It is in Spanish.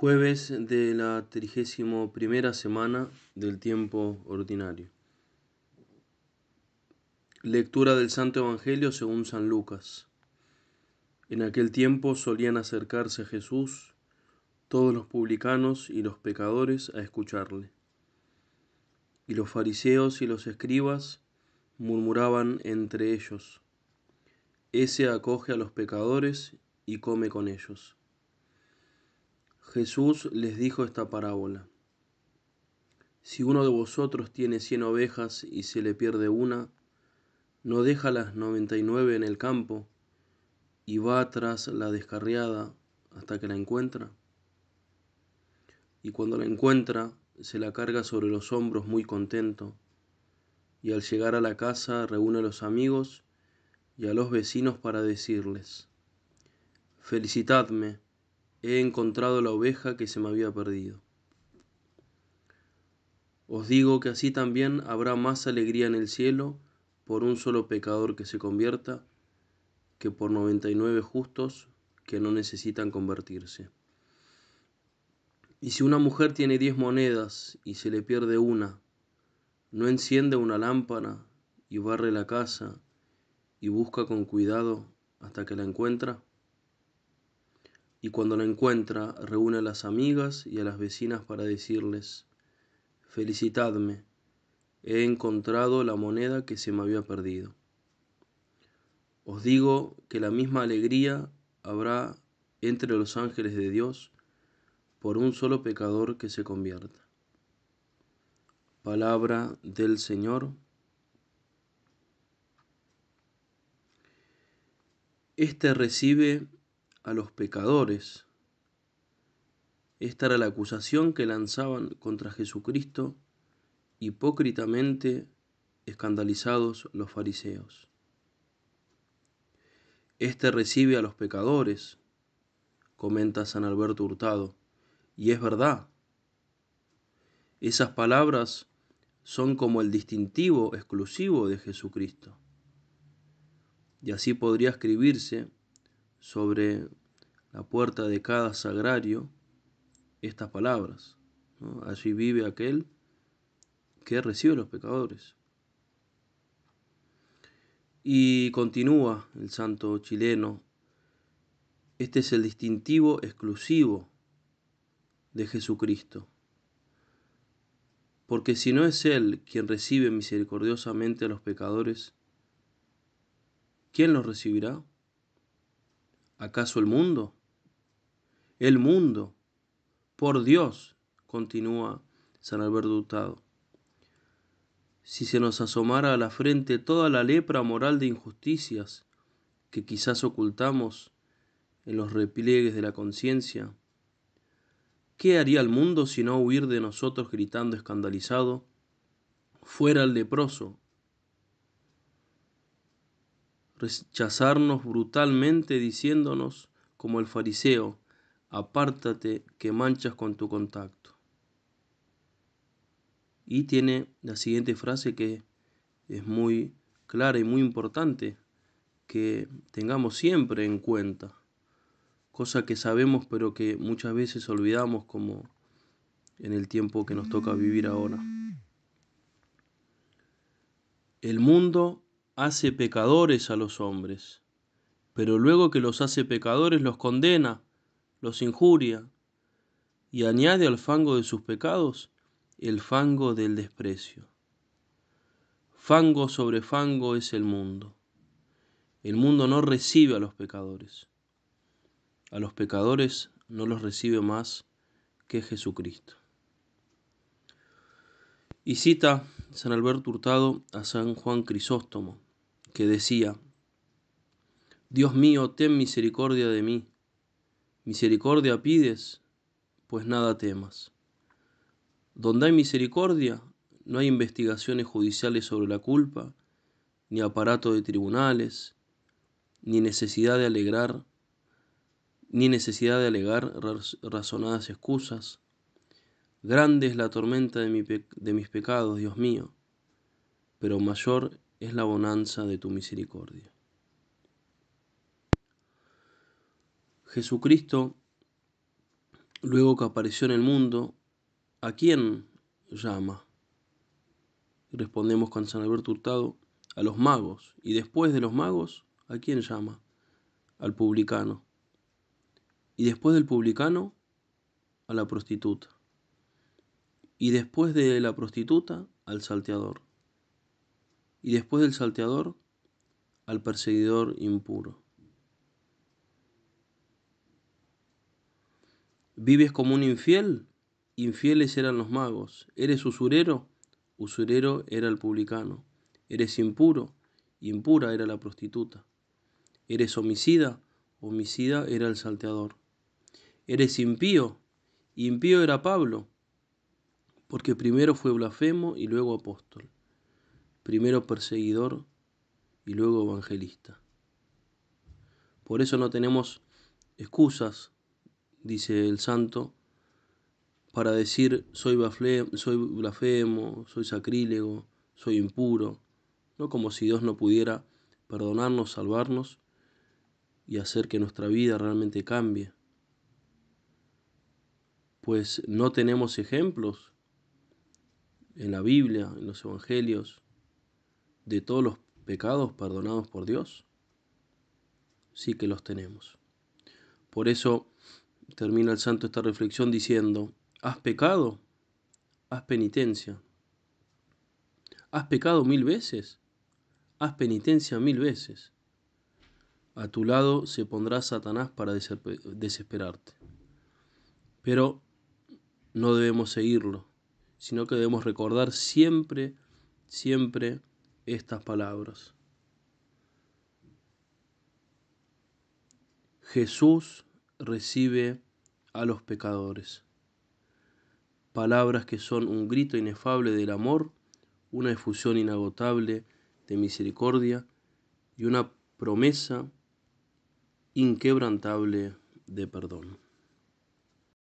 Jueves de la 31 primera semana del tiempo ordinario. Lectura del Santo Evangelio según San Lucas. En aquel tiempo solían acercarse a Jesús todos los publicanos y los pecadores a escucharle. Y los fariseos y los escribas murmuraban entre ellos, Ese acoge a los pecadores y come con ellos. Jesús les dijo esta parábola. Si uno de vosotros tiene cien ovejas y se le pierde una, no deja las noventa y nueve en el campo y va tras la descarriada hasta que la encuentra. Y cuando la encuentra, se la carga sobre los hombros muy contento, y al llegar a la casa reúne a los amigos y a los vecinos para decirles, Felicitadme he encontrado la oveja que se me había perdido. Os digo que así también habrá más alegría en el cielo por un solo pecador que se convierta que por 99 justos que no necesitan convertirse. Y si una mujer tiene diez monedas y se le pierde una, no enciende una lámpara y barre la casa y busca con cuidado hasta que la encuentra y cuando la encuentra reúne a las amigas y a las vecinas para decirles, felicitadme, he encontrado la moneda que se me había perdido. Os digo que la misma alegría habrá entre los ángeles de Dios por un solo pecador que se convierta. Palabra del Señor. Este recibe a los pecadores. Esta era la acusación que lanzaban contra Jesucristo hipócritamente escandalizados los fariseos. Este recibe a los pecadores, comenta San Alberto Hurtado, y es verdad. Esas palabras son como el distintivo exclusivo de Jesucristo. Y así podría escribirse sobre la puerta de cada sagrario estas palabras. Allí vive aquel que recibe a los pecadores. Y continúa el santo chileno, este es el distintivo exclusivo de Jesucristo, porque si no es Él quien recibe misericordiosamente a los pecadores, ¿quién los recibirá? ¿Acaso el mundo? el mundo, por Dios, continúa San Alberto Dutado. Si se nos asomara a la frente toda la lepra moral de injusticias que quizás ocultamos en los repliegues de la conciencia, ¿qué haría el mundo si no huir de nosotros gritando escandalizado? Fuera el leproso. Rechazarnos brutalmente diciéndonos, como el fariseo, apártate que manchas con tu contacto. Y tiene la siguiente frase que es muy clara y muy importante que tengamos siempre en cuenta, cosa que sabemos pero que muchas veces olvidamos como en el tiempo que nos toca vivir ahora. El mundo hace pecadores a los hombres, pero luego que los hace pecadores los condena los injuria y añade al fango de sus pecados el fango del desprecio. Fango sobre fango es el mundo. El mundo no recibe a los pecadores. A los pecadores no los recibe más que Jesucristo. Y cita San Alberto Hurtado a San Juan Crisóstomo, que decía, Dios mío, ten misericordia de mí Misericordia pides, pues nada temas. Donde hay misericordia, no hay investigaciones judiciales sobre la culpa, ni aparato de tribunales, ni necesidad de alegrar, ni necesidad de alegar razonadas excusas. Grande es la tormenta de, de mis pecados, Dios mío, pero mayor es la bonanza de tu misericordia. Jesucristo, luego que apareció en el mundo, ¿a quién llama? Respondemos con San Alberto Hurtado, a los magos. Y después de los magos, ¿a quién llama? Al publicano. Y después del publicano, a la prostituta. Y después de la prostituta, al salteador. Y después del salteador, al perseguidor impuro. ¿Vives como un infiel? Infieles eran los magos. ¿Eres usurero? Usurero era el publicano. ¿Eres impuro? Impura era la prostituta. ¿Eres homicida? Homicida era el salteador. ¿Eres impío? Impío era Pablo, porque primero fue blasfemo y luego apóstol. Primero perseguidor y luego evangelista. Por eso no tenemos excusas dice el santo, para decir soy, blasfemo, soy sacrílego, soy impuro, no como si Dios no pudiera perdonarnos, salvarnos y hacer que nuestra vida realmente cambie. Pues no tenemos ejemplos en la Biblia, en los Evangelios, de todos los pecados perdonados por Dios. Sí que los tenemos. Por eso termina el santo esta reflexión diciendo, ¿has pecado? Haz penitencia. ¿Has pecado mil veces? Haz penitencia mil veces. A tu lado se pondrá Satanás para desesperarte. Pero no debemos seguirlo, sino que debemos recordar siempre, siempre estas palabras. Jesús recibe a los pecadores. Palabras que son un grito inefable del amor, una efusión inagotable de misericordia y una promesa inquebrantable de perdón.